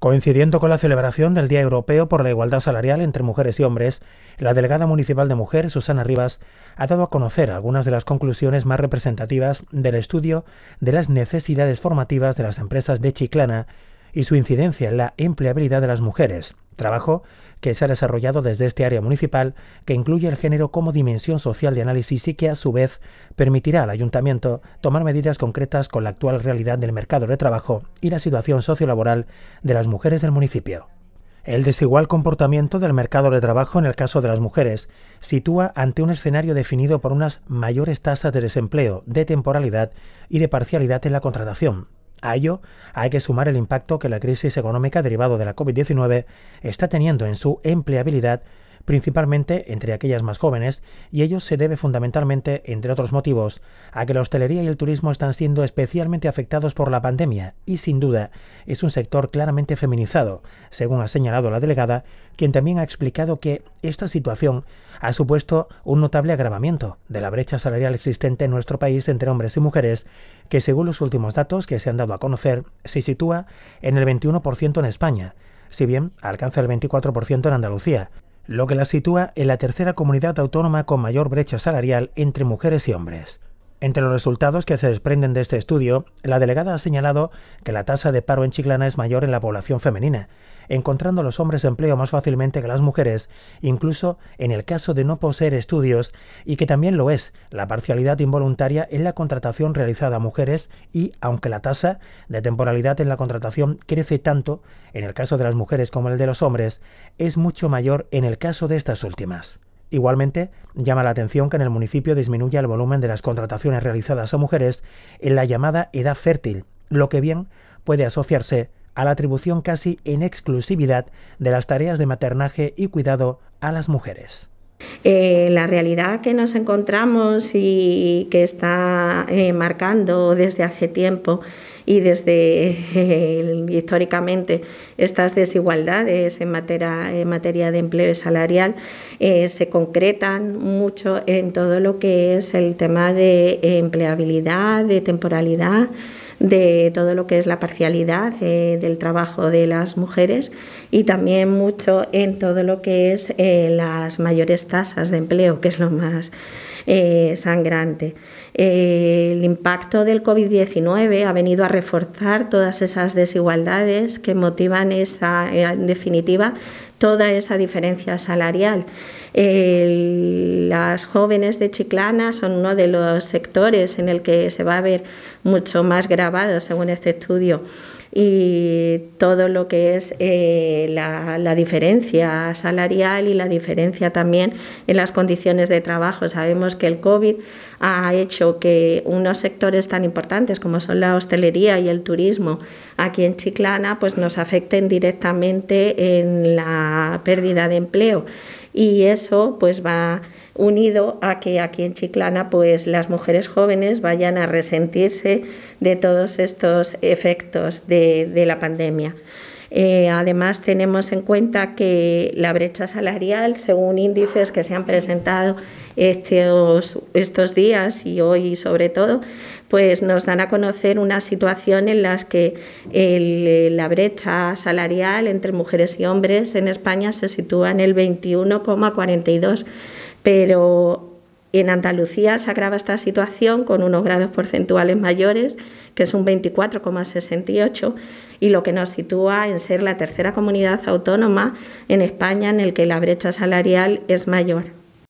Coincidiendo con la celebración del Día Europeo por la Igualdad Salarial entre Mujeres y Hombres, la delegada municipal de Mujer, Susana Rivas, ha dado a conocer algunas de las conclusiones más representativas del estudio de las necesidades formativas de las empresas de Chiclana y su incidencia en la empleabilidad de las mujeres, trabajo que se ha desarrollado desde este área municipal que incluye el género como dimensión social de análisis y que a su vez permitirá al ayuntamiento tomar medidas concretas con la actual realidad del mercado de trabajo y la situación sociolaboral de las mujeres del municipio. El desigual comportamiento del mercado de trabajo en el caso de las mujeres sitúa ante un escenario definido por unas mayores tasas de desempleo, de temporalidad y de parcialidad en la contratación, a ello hay que sumar el impacto que la crisis económica derivada de la COVID-19 está teniendo en su empleabilidad principalmente entre aquellas más jóvenes, y ello se debe fundamentalmente, entre otros motivos, a que la hostelería y el turismo están siendo especialmente afectados por la pandemia, y sin duda es un sector claramente feminizado, según ha señalado la delegada, quien también ha explicado que esta situación ha supuesto un notable agravamiento de la brecha salarial existente en nuestro país entre hombres y mujeres, que según los últimos datos que se han dado a conocer, se sitúa en el 21% en España, si bien alcanza el 24% en Andalucía, lo que la sitúa en la tercera comunidad autónoma con mayor brecha salarial entre mujeres y hombres. Entre los resultados que se desprenden de este estudio, la delegada ha señalado que la tasa de paro en Chiclana es mayor en la población femenina, encontrando los hombres empleo más fácilmente que las mujeres, incluso en el caso de no poseer estudios, y que también lo es la parcialidad involuntaria en la contratación realizada a mujeres y, aunque la tasa de temporalidad en la contratación crece tanto en el caso de las mujeres como en el de los hombres, es mucho mayor en el caso de estas últimas. Igualmente, llama la atención que en el municipio disminuya el volumen de las contrataciones realizadas a mujeres en la llamada edad fértil, lo que bien puede asociarse a la atribución casi en exclusividad de las tareas de maternaje y cuidado a las mujeres. Eh, la realidad que nos encontramos y que está eh, marcando desde hace tiempo y desde históricamente estas desigualdades en materia, en materia de empleo y salarial eh, se concretan mucho en todo lo que es el tema de eh, empleabilidad, de temporalidad de todo lo que es la parcialidad eh, del trabajo de las mujeres y también mucho en todo lo que es eh, las mayores tasas de empleo, que es lo más eh, sangrante. el impacto del COVID-19 ha venido a reforzar todas esas desigualdades que motivan esa, en definitiva, toda esa diferencia salarial. las jóvenes de Chiclana son uno de los sectores en el que se va a ver mucho más grabado, según este estudio y todo lo que es eh, la, la, diferencia salarial y la diferencia también en las condiciones de trabajo. Sabemos que el COVID ha hecho que unos sectores tan importantes como son la hostelería y el turismo aquí en Chiclana pues nos afecten directamente en la pérdida de empleo y eso pues va unido a que aquí en Chiclana pues las mujeres jóvenes vayan a resentirse de todos estos efectos de, de la pandemia. Eh, además, tenemos en cuenta que la brecha salarial, según índices que se han presentado estos, estos días y hoy sobre todo, pues nos dan a conocer una situación en la que la brecha salarial entre mujeres y hombres en España se sitúa en el 21,42, pero en Andalucía se agrava esta situación con unos grados porcentuales mayores, que es un 24,68, y lo que nos sitúa en ser la tercera comunidad autónoma en España en el que la brecha salarial es mayor.